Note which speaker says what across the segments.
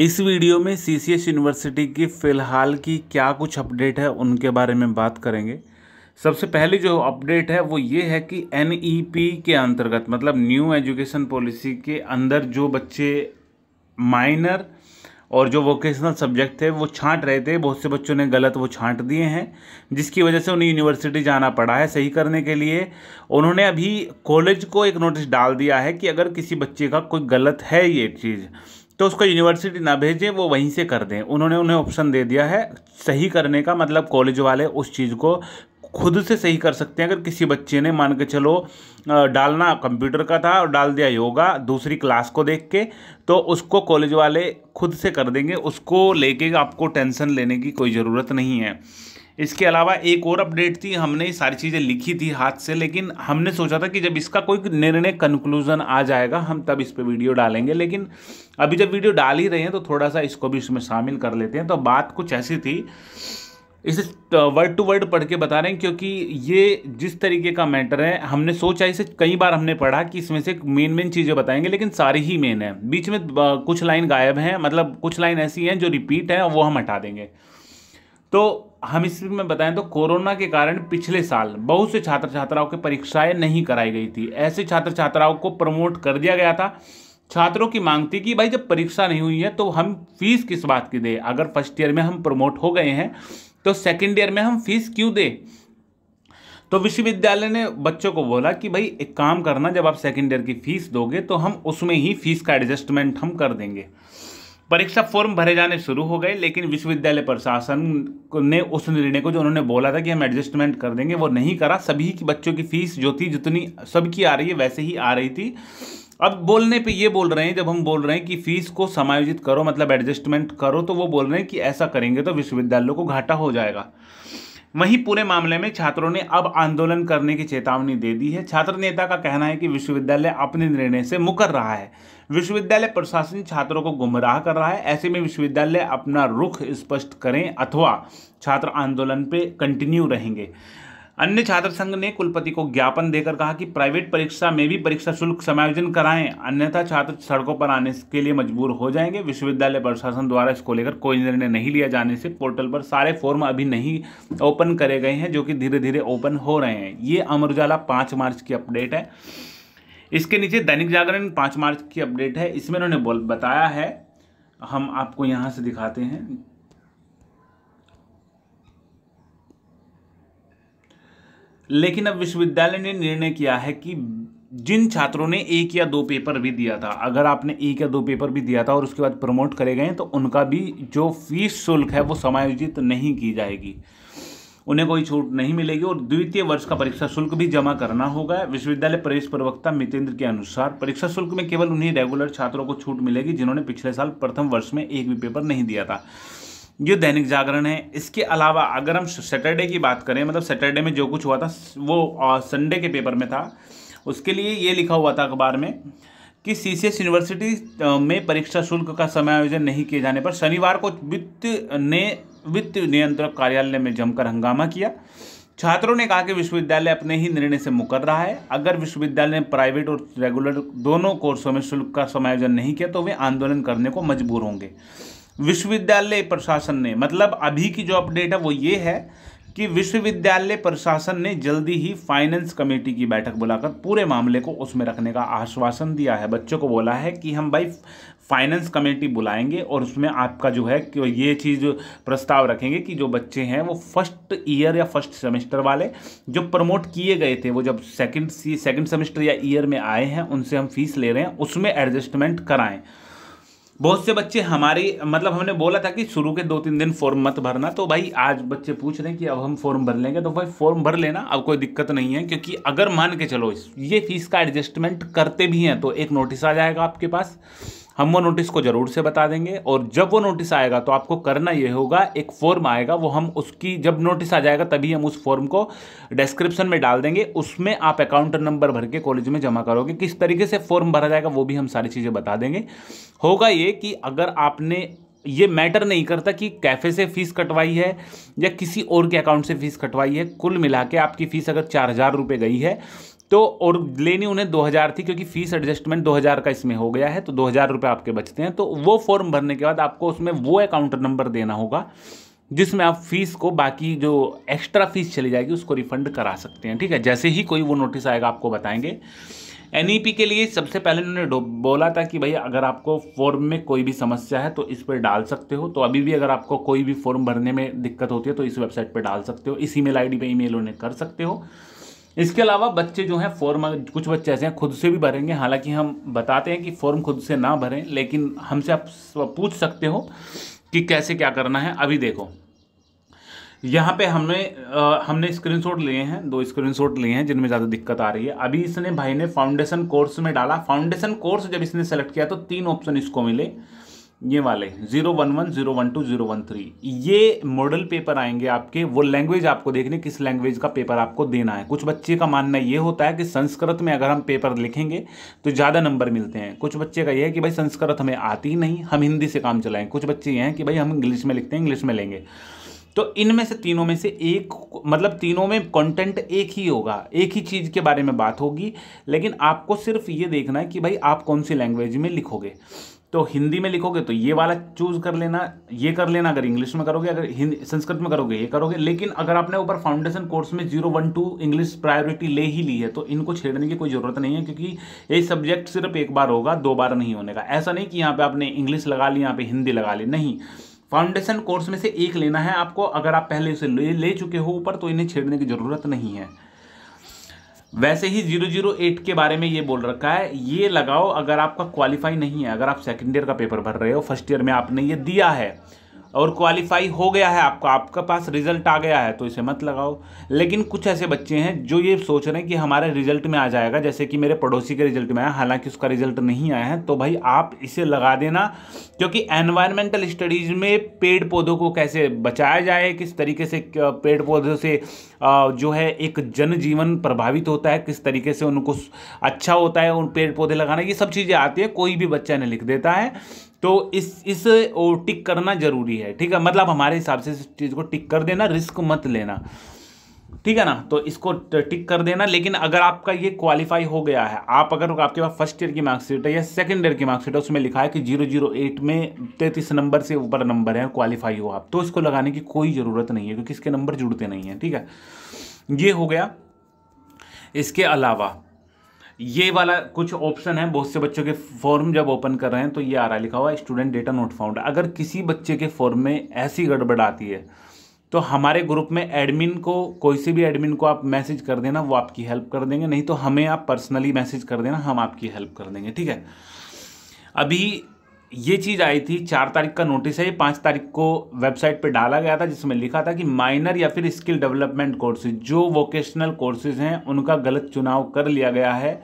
Speaker 1: इस वीडियो में सी यूनिवर्सिटी की फ़िलहाल की क्या कुछ अपडेट है उनके बारे में बात करेंगे सबसे पहले जो अपडेट है वो ये है कि एन e के अंतर्गत मतलब न्यू एजुकेशन पॉलिसी के अंदर जो बच्चे माइनर और जो वोकेशनल सब्जेक्ट थे वो छांट रहे थे बहुत से बच्चों ने गलत वो छांट दिए हैं जिसकी वजह से उन्हें यूनिवर्सिटी जाना पड़ा है सही करने के लिए उन्होंने अभी कॉलेज को एक नोटिस डाल दिया है कि अगर किसी बच्चे का कोई गलत है ये चीज़ तो उसको यूनिवर्सिटी ना भेजें वो वहीं से कर दें उन्होंने उन्हें ऑप्शन दे दिया है सही करने का मतलब कॉलेज वाले उस चीज़ को खुद से सही कर सकते हैं अगर किसी बच्चे ने मान के चलो डालना कंप्यूटर का था और डाल दिया योगा दूसरी क्लास को देख के तो उसको कॉलेज वाले खुद से कर देंगे उसको लेके आपको टेंशन लेने की कोई ज़रूरत नहीं है इसके अलावा एक और अपडेट थी हमने सारी चीज़ें लिखी थी हाथ से लेकिन हमने सोचा था कि जब इसका कोई निर्णय कंक्लूजन आ जाएगा हम तब इस पर वीडियो डालेंगे लेकिन अभी जब वीडियो डाल ही रहे हैं तो थोड़ा सा इसको भी इसमें शामिल कर लेते हैं तो बात कुछ ऐसी थी इसे वर्ड टू वर्ड पढ़ के बता रहे हैं क्योंकि ये जिस तरीके का मैटर है हमने सोचा इसे कई बार हमने पढ़ा कि इसमें से मेन मेन चीज़ें बताएंगे लेकिन सारी ही मेन है बीच में कुछ लाइन गायब हैं मतलब कुछ लाइन ऐसी हैं जो रिपीट हैं वो हम हटा देंगे तो हम इस में बताएं तो कोरोना के कारण पिछले साल बहुत से छात्र छात्राओं की परीक्षाएं नहीं कराई गई थी ऐसे छात्र छात्राओं को प्रमोट कर दिया गया था छात्रों की मांग थी कि भाई जब परीक्षा नहीं हुई है तो हम फीस किस बात की दें अगर फर्स्ट ईयर में हम प्रमोट हो गए हैं तो सेकेंड ईयर में हम फीस क्यों दें तो विश्वविद्यालय ने बच्चों को बोला कि भाई एक काम करना जब आप सेकेंड ईयर की फीस दोगे तो हम उसमें ही फीस का एडजस्टमेंट हम कर देंगे परीक्षा फॉर्म भरे जाने शुरू हो गए लेकिन विश्वविद्यालय प्रशासन ने उस निर्णय को जो उन्होंने बोला था कि हम एडजस्टमेंट कर देंगे वो नहीं करा सभी की बच्चों की फीस जो थी जितनी सबकी आ रही है वैसे ही आ रही थी अब बोलने पे ये बोल रहे हैं जब हम बोल रहे हैं कि फीस को समायोजित करो मतलब एडजस्टमेंट करो तो वो बोल रहे हैं कि ऐसा करेंगे तो विश्वविद्यालयों को घाटा हो जाएगा वहीं पूरे मामले में छात्रों ने अब आंदोलन करने की चेतावनी दे दी है छात्र नेता का कहना है कि विश्वविद्यालय अपने निर्णय से मुकर रहा है विश्वविद्यालय प्रशासन छात्रों को गुमराह कर रहा है ऐसे में विश्वविद्यालय अपना रुख स्पष्ट करें अथवा छात्र आंदोलन पे कंटिन्यू रहेंगे अन्य छात्र संघ ने कुलपति को ज्ञापन देकर कहा कि प्राइवेट परीक्षा में भी परीक्षा शुल्क समायोजन कराएं अन्यथा छात्र सड़कों पर आने के लिए मजबूर हो जाएंगे विश्वविद्यालय प्रशासन द्वारा इसको लेकर कोई निर्णय नहीं लिया जाने से पोर्टल पर सारे फॉर्म अभी नहीं ओपन करे गए हैं जो कि धीरे धीरे ओपन हो रहे हैं ये अमर उजाला पाँच मार्च की अपडेट है इसके नीचे दैनिक जागरण पाँच मार्च की अपडेट है इसमें उन्होंने बोल बताया है हम आपको यहाँ से दिखाते हैं लेकिन अब विश्वविद्यालय ने निर्णय किया है कि जिन छात्रों ने एक या दो पेपर भी दिया था अगर आपने एक या दो पेपर भी दिया था और उसके बाद प्रमोट करे गए तो उनका भी जो फीस शुल्क है वो समायोजित नहीं की जाएगी उन्हें कोई छूट नहीं मिलेगी और द्वितीय वर्ष का परीक्षा शुल्क भी जमा करना होगा विश्वविद्यालय प्रवेश प्रवक्ता मितेंद्र के अनुसार परीक्षा शुल्क में केवल उन्हीं रेगुलर छात्रों को छूट मिलेगी जिन्होंने पिछले साल प्रथम वर्ष में एक भी पेपर नहीं दिया था ये दैनिक जागरण है इसके अलावा अगर हम सैटरडे की बात करें मतलब सैटरडे में जो कुछ हुआ था वो संडे के पेपर में था उसके लिए ये लिखा हुआ था अखबार में कि सी यूनिवर्सिटी में परीक्षा शुल्क का समायोजन नहीं किए जाने पर शनिवार को वित्त ने वित्त नियंत्रक कार्यालय में जमकर हंगामा किया छात्रों ने कहा कि विश्वविद्यालय अपने ही निर्णय से मुकर रहा है अगर विश्वविद्यालय ने प्राइवेट और रेगुलर दोनों कोर्सों में शुल्क का समायोजन नहीं किया तो वे आंदोलन करने को मजबूर होंगे विश्वविद्यालय प्रशासन ने मतलब अभी की जो अपडेट है वो ये है कि विश्वविद्यालय प्रशासन ने जल्दी ही फाइनेंस कमेटी की बैठक बुलाकर पूरे मामले को उसमें रखने का आश्वासन दिया है बच्चों को बोला है कि हम भाई फाइनेंस कमेटी बुलाएंगे और उसमें आपका जो है कि ये चीज़ प्रस्ताव रखेंगे कि जो बच्चे हैं वो फर्स्ट ईयर या फर्स्ट सेमेस्टर वाले जो प्रमोट किए गए थे वो जब सेकेंड सी सेमेस्टर या ईयर में आए हैं उनसे हम फीस ले रहे हैं उसमें एडजस्टमेंट कराएँ बहुत से बच्चे हमारी मतलब हमने बोला था कि शुरू के दो तीन दिन फॉर्म मत भरना तो भाई आज बच्चे पूछ रहे हैं कि अब हम फॉर्म भर लेंगे तो भाई फॉर्म भर लेना अब कोई दिक्कत नहीं है क्योंकि अगर मान के चलो ये फीस का एडजस्टमेंट करते भी हैं तो एक नोटिस आ जाएगा आपके पास हम वो नोटिस को ज़रूर से बता देंगे और जब वो नोटिस आएगा तो आपको करना ये होगा एक फॉर्म आएगा वो हम उसकी जब नोटिस आ जाएगा तभी हम उस फॉर्म को डिस्क्रिप्शन में डाल देंगे उसमें आप अकाउंट नंबर भर के कॉलेज में जमा करोगे किस तरीके से फॉर्म भरा जाएगा वो भी हम सारी चीज़ें बता देंगे होगा ये कि अगर आपने ये मैटर नहीं करता कि कैफ़े से फ़ीस कटवाई है या किसी और के अकाउंट से फ़ीस कटवाई है कुल मिला के आपकी फ़ीस अगर चार हज़ार रुपये गई है तो और लेनी उन्हें दो हज़ार थी क्योंकि फ़ीस एडजस्टमेंट दो हज़ार का इसमें हो गया है तो दो हज़ार रुपये आपके बचते हैं तो वो फॉर्म भरने के बाद आपको उसमें वो अकाउंट नंबर देना होगा जिसमें आप फीस को बाकी जो एक्स्ट्रा फीस चली जाएगी उसको रिफंड करा सकते हैं ठीक है जैसे ही कोई वो नोटिस आएगा आपको बताएंगे एन e के लिए सबसे पहले उन्होंने बोला था कि भाई अगर आपको फॉर्म में कोई भी समस्या है तो इस पर डाल सकते हो तो अभी भी अगर आपको कोई भी फॉर्म भरने में दिक्कत होती है तो इस वेबसाइट पर डाल सकते हो इस ई मेल आई डी उन्हें कर सकते हो इसके अलावा बच्चे जो हैं फॉर्म कुछ बच्चे ऐसे हैं खुद से भी भरेंगे हालांकि हम बताते हैं कि फॉर्म खुद से ना भरें लेकिन हमसे आप पूछ सकते हो कि कैसे क्या करना है अभी देखो यहाँ पे हमने आ, हमने स्क्रीनशॉट लिए हैं दो स्क्रीनशॉट लिए हैं जिनमें ज़्यादा दिक्कत आ रही है अभी इसने भाई ने फाउंडेशन कोर्स में डाला फाउंडेशन कोर्स जब इसने सेलेक्ट किया तो तीन ऑप्शन इसको मिले ये वाले zero one one zero one two zero one three ये मॉडल पेपर आएंगे आपके वो लैंग्वेज आपको देखने किस लैंग्वेज का पेपर आपको देना है कुछ बच्चे का मानना ये होता है कि संस्कृत में अगर हम पेपर लिखेंगे तो ज़्यादा नंबर मिलते हैं कुछ बच्चे का ये है कि भाई संस्कृत हमें आती ही नहीं हम हिंदी से काम चलाएँ कुछ बच्चे ये हैं कि भाई हम इंग्लिश में लिखते हैं इंग्लिश में लेंगे तो इनमें से तीनों में से एक मतलब तीनों में कंटेंट एक ही होगा एक ही चीज़ के बारे में बात होगी लेकिन आपको सिर्फ ये देखना है कि भाई आप कौन सी लैंग्वेज में लिखोगे तो हिंदी में लिखोगे तो ये वाला चूज़ कर लेना ये कर लेना अगर इंग्लिश में करोगे अगर हिंदी संस्कृत में करोगे ये करोगे लेकिन अगर आपने ऊपर फाउंडेशन कोर्स में zero one two English priority ले ही ली है तो इनको छेड़ने की कोई ज़रूरत नहीं है क्योंकि ये सब्जेक्ट सिर्फ एक बार होगा दो बार नहीं होने का ऐसा नहीं कि यहाँ पर आपने इंग्लिश लगा ली यहाँ पर हिंदी लगा ली नहीं फाउंडेशन कोर्स में से एक लेना है आपको अगर आप पहले उसे ले, ले चुके हो ऊपर तो इन्हें छेड़ने की ज़रूरत नहीं है वैसे ही जीरो जीरो एट के बारे में ये बोल रखा है ये लगाओ अगर आपका क्वालिफाई नहीं है अगर आप सेकेंड ईयर का पेपर भर रहे हो फर्स्ट ईयर में आपने ये दिया है और क्वालिफाई हो गया है आपका आपका पास रिजल्ट आ गया है तो इसे मत लगाओ लेकिन कुछ ऐसे बच्चे हैं जो ये सोच रहे हैं कि हमारे रिजल्ट में आ जाएगा जैसे कि मेरे पड़ोसी के रिजल्ट में आया हालांकि उसका रिजल्ट नहीं आया है तो भाई आप इसे लगा देना क्योंकि एनवायरमेंटल स्टडीज़ में पेड़ पौधों को कैसे बचाया जाए किस तरीके से पेड़ पौधों से जो है एक जनजीवन प्रभावित होता है किस तरीके से उनको अच्छा होता है उन पेड़ पौधे लगाना ये सब चीज़ें आती है कोई भी बच्चा ने लिख देता है तो इस इस ओ टिक करना ज़रूरी है ठीक है मतलब हमारे हिसाब से इस चीज़ को टिक कर देना रिस्क मत लेना ठीक है ना तो इसको टिक कर देना लेकिन अगर आपका ये क्वालिफाई हो गया है आप अगर आपके पास फर्स्ट ईयर की मार्कशीट है या सेकंड ईयर की मार्कशीट है उसमें लिखा है कि जीरो जीरो एट में तैंतीस नंबर से ऊपर नंबर है क्वालिफाई हो आप तो इसको लगाने की कोई ज़रूरत नहीं है क्योंकि इसके नंबर जुड़ते नहीं हैं ठीक है ये हो गया इसके अलावा ये वाला कुछ ऑप्शन है बहुत से बच्चों के फॉर्म जब ओपन कर रहे हैं तो ये आ रहा है लिखा हुआ स्टूडेंट डेटा नोट फाउंड अगर किसी बच्चे के फॉर्म में ऐसी गड़बड़ आती है तो हमारे ग्रुप में एडमिन को कोई से भी एडमिन को आप मैसेज कर देना वो आपकी हेल्प कर देंगे नहीं तो हमें आप पर्सनली मैसेज कर देना हम आपकी हेल्प कर देंगे ठीक है अभी ये चीज़ आई थी चार तारीख का नोटिस है ये पाँच तारीख को वेबसाइट पे डाला गया था जिसमें लिखा था कि माइनर या फिर स्किल डेवलपमेंट कोर्सेज जो वोकेशनल कोर्सेज हैं उनका गलत चुनाव कर लिया गया है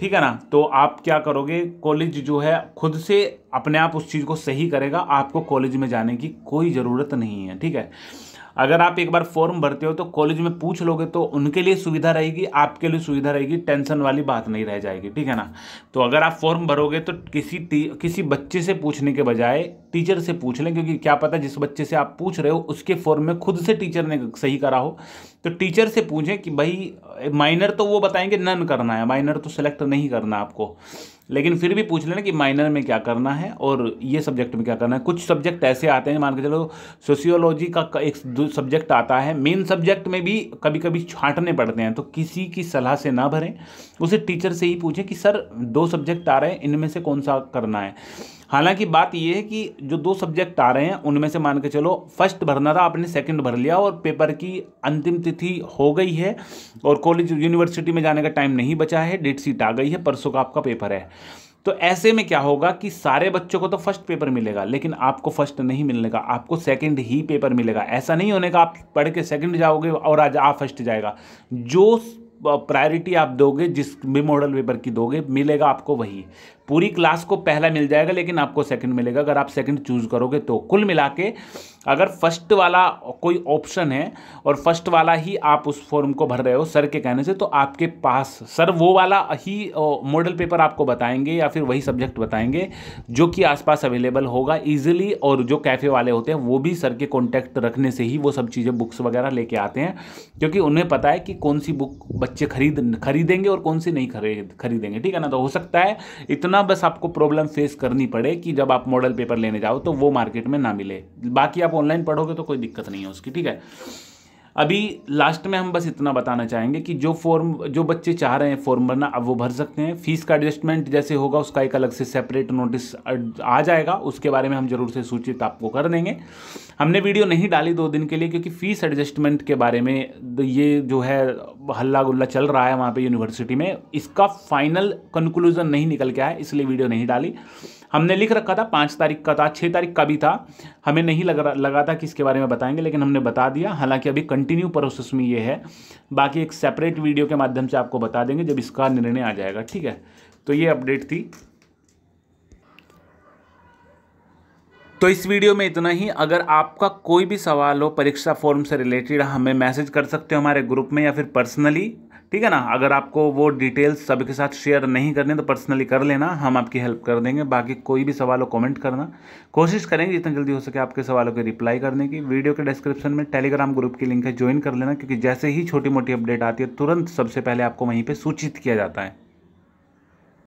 Speaker 1: ठीक है ना तो आप क्या करोगे कॉलेज जो है खुद से अपने आप उस चीज़ को सही करेगा आपको कॉलेज में जाने की कोई ज़रूरत नहीं है ठीक है अगर आप एक बार फॉर्म भरते हो तो कॉलेज में पूछ लोगे तो उनके लिए सुविधा रहेगी आपके लिए सुविधा रहेगी टेंशन वाली बात नहीं रह जाएगी ठीक है ना तो अगर आप फॉर्म भरोगे तो किसी किसी बच्चे से पूछने के बजाय टीचर से पूछ लें क्योंकि क्या पता जिस बच्चे से आप पूछ रहे हो उसके फॉर्म में खुद से टीचर ने सही करा हो तो टीचर से पूछें कि भाई माइनर तो वो बताएंगे नन करना है माइनर तो सेलेक्ट नहीं करना आपको लेकिन फिर भी पूछ लेना कि माइनर में क्या करना है और ये सब्जेक्ट में क्या करना है कुछ सब्जेक्ट ऐसे आते हैं मान के चलो सोशियोलॉजी का एक सब्जेक्ट आता है मेन सब्जेक्ट में भी कभी कभी छांटने पड़ते हैं तो किसी की सलाह से ना भरें उसे टीचर से ही पूछें कि सर दो सब्जेक्ट आ रहे हैं इनमें से कौन सा करना है हालांकि बात यह है कि जो दो सब्जेक्ट आ रहे हैं उनमें से मान के चलो फर्स्ट भरना था आपने सेकंड भर लिया और पेपर की अंतिम तिथि हो गई है और कॉलेज यूनिवर्सिटी में जाने का टाइम नहीं बचा है डेट सीट आ गई है परसों का आपका पेपर है तो ऐसे में क्या होगा कि सारे बच्चों को तो फर्स्ट पेपर मिलेगा लेकिन आपको फर्स्ट नहीं मिलने का आपको सेकंड ही पेपर मिलेगा ऐसा नहीं होने का आप पढ़ के सेकंड जाओगे और आज आप फर्स्ट जाएगा जो प्रायोरिटी आप दोगे जिस भी मॉडल पेपर की दोगे मिलेगा आपको वही पूरी क्लास को पहला मिल जाएगा लेकिन आपको सेकंड मिलेगा अगर आप सेकंड चूज करोगे तो कुल मिला के अगर फर्स्ट वाला कोई ऑप्शन है और फर्स्ट वाला ही आप उस फॉर्म को भर रहे हो सर के कहने से तो आपके पास सर वो वाला ही मॉडल पेपर आपको बताएंगे या फिर वही सब्जेक्ट बताएंगे जो कि आसपास अवेलेबल होगा ईजिली और जो कैफ़े वाले होते हैं वो भी सर के कॉन्टैक्ट रखने से ही वो सब चीज़ें बुक्स वगैरह लेके आते हैं क्योंकि उन्हें पता है कि कौन सी बुक बच्चे खरीद खरीदेंगे और कौन सी नहीं खरीद खरीदेंगे ठीक है ना तो हो सकता है इतना बस आपको प्रॉब्लम फेस करनी पड़े कि जब आप मॉडल पेपर लेने जाओ तो वो मार्केट में ना मिले बाकी आप ऑनलाइन पढ़ोगे तो कोई दिक्कत नहीं है उसकी ठीक है अभी लास्ट में हम बस इतना बताना चाहेंगे कि जो फॉर्म जो बच्चे चाह रहे हैं फॉर्म भरना अब वो भर सकते हैं फीस का एडजस्टमेंट जैसे होगा उसका एक अलग से सेपरेट नोटिस आ जाएगा उसके बारे में हम जरूर से सूचित आपको कर देंगे हमने वीडियो नहीं डाली दो दिन के लिए क्योंकि फ़ीस एडजस्टमेंट के बारे में ये जो है हल्ला गुल्ला चल रहा है वहाँ पर यूनिवर्सिटी में इसका फाइनल कंक्लूज़न नहीं निकल के आया इसलिए वीडियो नहीं डाली हमने लिख रखा था पाँच तारीख का था छः तारीख का भी था हमें नहीं लग लगा था कि इसके बारे में बताएंगे लेकिन हमने बता दिया हालांकि अभी कंटिन्यू प्रोसेस में ये है बाकी एक सेपरेट वीडियो के माध्यम से आपको बता देंगे जब इसका निर्णय आ जाएगा ठीक है तो ये अपडेट थी तो इस वीडियो में इतना ही अगर आपका कोई भी सवाल हो परीक्षा फॉर्म से रिलेटेड हमें मैसेज कर सकते हो हमारे ग्रुप में या फिर पर्सनली ठीक है ना अगर आपको वो डिटेल्स सभी के साथ शेयर नहीं करनी तो पर्सनली कर लेना हम आपकी हेल्प कर देंगे बाकी कोई भी सवाल हो कमेंट करना कोशिश करेंगे जितना जल्दी हो सके आपके सवालों के रिप्लाई करने की वीडियो के डिस्क्रिप्शन में टेलीग्राम ग्रुप की लिंक है ज्वाइन कर लेना क्योंकि जैसे ही छोटी मोटी अपडेट आती है तुरंत सबसे पहले आपको वहीं पर सूचित किया जाता है